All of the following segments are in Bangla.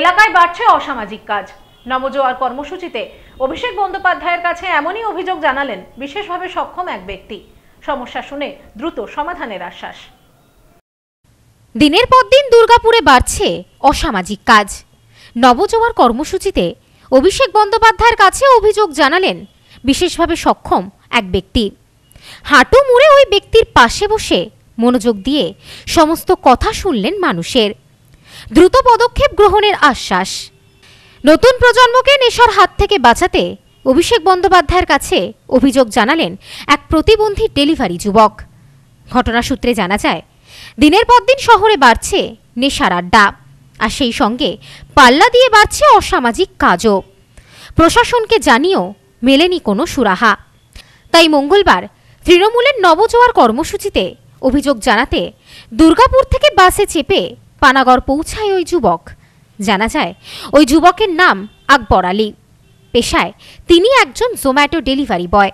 এলাকায় বাড়ছে অসামাজিক কাজ নবজোয়ার কর্মসূচিতে অভিষেক বন্দ্যোপাধ্যায়ের কাছে এমনই অভিযোগ জানালেন বিশেষভাবে সক্ষম এক ব্যক্তি সমস্যা শুনে দ্রুত সমাধানের আশ্বাস দিনের পর দিন দুর্গাপুরে বাড়ছে অসামাজিক কাজ নবজোয়ার কর্মসূচিতে অভিষেক বন্দ্যোপাধ্যায়ের কাছে অভিযোগ জানালেন বিশেষভাবে সক্ষম এক ব্যক্তি হাঁটু মুড়ে ওই ব্যক্তির পাশে বসে মনোযোগ দিয়ে সমস্ত কথা শুনলেন মানুষের দ্রুত পদক্ষেপ গ্রহণের আশ্বাস নতুন প্রজন্মকে নেশার হাত থেকে বাঁচাতে অভিষেক বন্দ্যোপাধ্যায়ের কাছে অভিযোগ জানালেন এক প্রতিবন্ধী ডেলিভারি যুবক ঘটনা সূত্রে জানা যায় দিনের পর দিন শহরে বাড়ছে নেশার আড্ডা আর সেই সঙ্গে পাল্লা দিয়ে বাড়ছে অসামাজিক কাজও প্রশাসনকে জানিয়েও মেলেনি কোনো সুরাহা তাই মঙ্গলবার তৃণমূলের নবজোয়ার কর্মসূচিতে অভিযোগ জানাতে দুর্গাপুর থেকে বাসে চেপে পানাগড় পৌঁছায় ওই যুবক জানা যায় ওই যুবকের নাম আকবর আলী পেশায় তিনি একজন জোম্যাটো ডেলিভারি বয়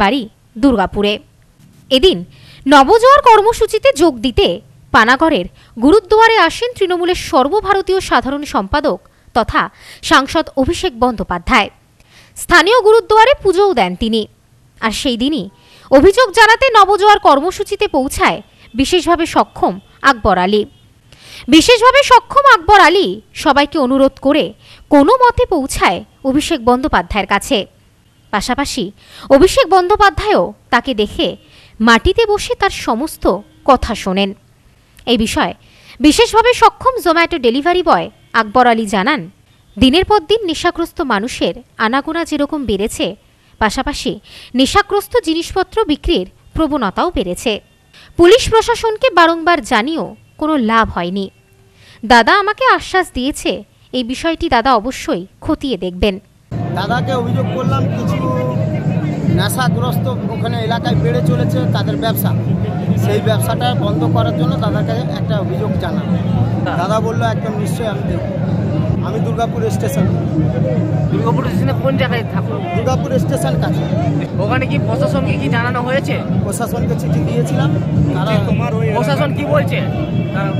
বাড়ি দুর্গাপুরে এদিন নবজোয়ার কর্মসূচিতে যোগ দিতে পানাগড়ের গুরুদুয়ারে আসেন তৃণমূলের সর্বভারতীয় সাধারণ সম্পাদক তথা সাংসদ অভিষেক বন্দ্যোপাধ্যায় স্থানীয় গুরুদুয়ারে পুজোও দেন তিনি আর সেই দিনই অভিযোগ জানাতে নবজোয়ার কর্মসূচিতে পৌঁছায় বিশেষভাবে সক্ষম আকবর আলী বিশেষভাবে সক্ষম আকবর আলী সবাইকে অনুরোধ করে কোনো মতে পৌঁছায় অভিষেক বন্দ্যোপাধ্যায়ের কাছে পাশাপাশি অভিষেক বন্দ্যোপাধ্যায়ও তাকে দেখে মাটিতে বসে তার সমস্ত কথা শোনেন এই বিষয়ে বিশেষভাবে সক্ষম Zomato delivery boy Akbar Ali জানান দিনের পর দিন নেশাগ্রস্ত মানুষের আনাগোনা যেরকম বেড়েছে পাশাপাশি নেশাগ্রস্ত জিনিসপত্র বিক্রির প্রবণতাও বেড়েছে পুলিশ প্রশাসনকে বারংবার জানিয়েও কোনো লাভ হয়নি দাদা আমাকে আশ্বাস দিয়েছে এই বিষয়টি দাদা অবশ্যই খতিয়ে দেখবেন দাদাকে অভিযোগ করলাম কিছু নেশাগ্রস্ত ওখানে এলাকায় বেড়ে চলেছে তাদের ব্যবসা সেই ব্যবসাটা বন্ধ করার জন্য দাদাকে একটা অভিযোগ জানা দাদা বললো একদম নিশ্চয়ই আমি দেখব আমি দুর্গাপুর স্টেশন দুর্গাপুর স্টেশনে কোন জায়গায় থাকুন দুর্গাপুর স্টেশন কাছে ওখানে কি প্রশাসনকে কি জানানো হয়েছে প্রশাসনকে চিঠি দিয়েছিলাম তারা তোমার ওই প্রশাসন কি বলছে হ্যাঁ।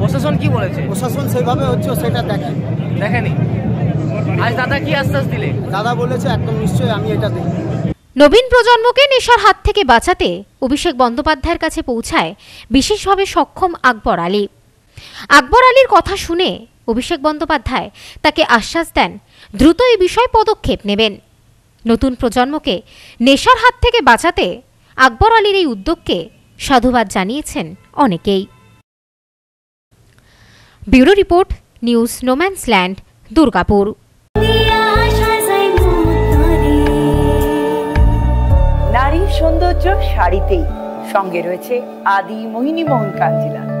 প্রশাসন কি বলেছে প্রশাসন সেভাবে হচ্ছে সেটা দেখে দেখেনি আজ দাদা কি আশ্বাস দিলে দাদা বলেছে একদম নিশ্চয়ই আমি এটা দেখি নবীন প্রজন্মকে নেশার হাত থেকে বাঁচাতে অভিষেক বন্দ্যোপাধ্যায়ের কাছে পৌঁছায় বিশেষভাবে সক্ষম আকবর আলী আকবর আলীর কথা শুনে অভিষেক বন্দ্যোপাধ্যায় তাকে আশ্বাস দেন দ্রুত এই বিষয়ে পদক্ষেপ নেবেন নতুন প্রজন্মকে নেশার হাত থেকে বাঁচাতে আকবর আলীর এই উদ্যোগকে সাধুবাদ জানিয়েছেন অনেকেই bureau report news no man's land Durgapur নারীর সৌন্দর্য শাড়িতেই সঙ্গে রয়েছে আদি মোহিনী মোহন কাঞ্জিলা